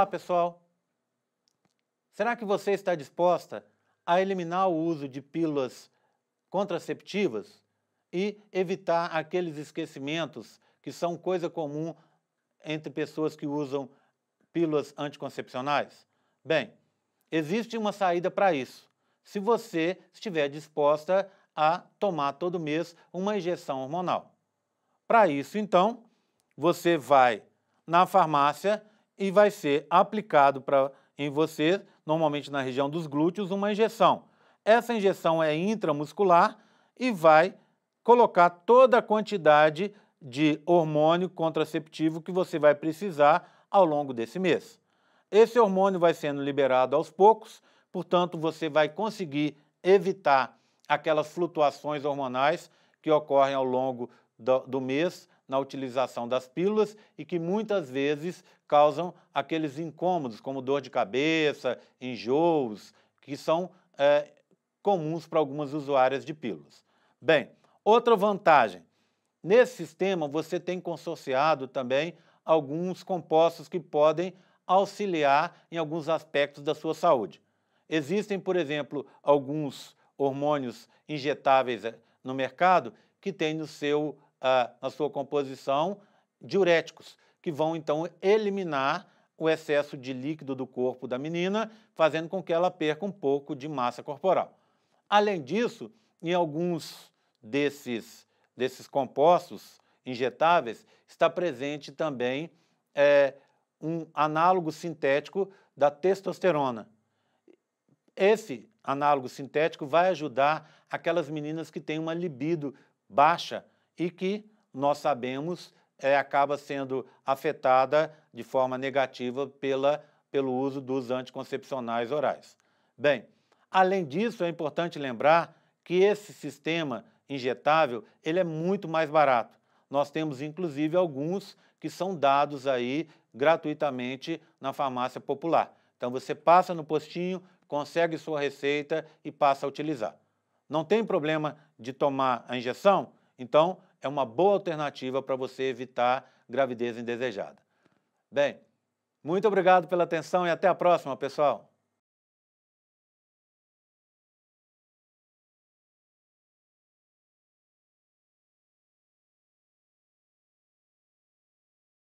Olá, pessoal! Será que você está disposta a eliminar o uso de pílulas contraceptivas e evitar aqueles esquecimentos que são coisa comum entre pessoas que usam pílulas anticoncepcionais? Bem, existe uma saída para isso. Se você estiver disposta a tomar todo mês uma injeção hormonal. Para isso, então, você vai na farmácia e vai ser aplicado para em você, normalmente na região dos glúteos, uma injeção. Essa injeção é intramuscular e vai colocar toda a quantidade de hormônio contraceptivo que você vai precisar ao longo desse mês. Esse hormônio vai sendo liberado aos poucos, portanto, você vai conseguir evitar aquelas flutuações hormonais que ocorrem ao longo do, do mês na utilização das pílulas e que muitas vezes causam aqueles incômodos, como dor de cabeça, enjoos, que são é, comuns para algumas usuárias de pílulas. Bem, outra vantagem: nesse sistema você tem consorciado também alguns compostos que podem auxiliar em alguns aspectos da sua saúde. Existem, por exemplo, alguns hormônios injetáveis é, no mercado que têm no seu ah, na sua composição diuréticos, que vão então eliminar o excesso de líquido do corpo da menina, fazendo com que ela perca um pouco de massa corporal. Além disso, em alguns desses, desses compostos injetáveis, está presente também é, um análogo sintético da testosterona. Esse análogo sintético vai ajudar aquelas meninas que têm uma libido baixa e que nós sabemos é, acaba sendo afetada de forma negativa pela, pelo uso dos anticoncepcionais orais. Bem, além disso, é importante lembrar que esse sistema injetável ele é muito mais barato. Nós temos, inclusive, alguns que são dados aí gratuitamente na farmácia popular. Então, você passa no postinho, consegue sua receita e passa a utilizar. Não tem problema de tomar a injeção? Então, é uma boa alternativa para você evitar gravidez indesejada. Bem, muito obrigado pela atenção e até a próxima, pessoal!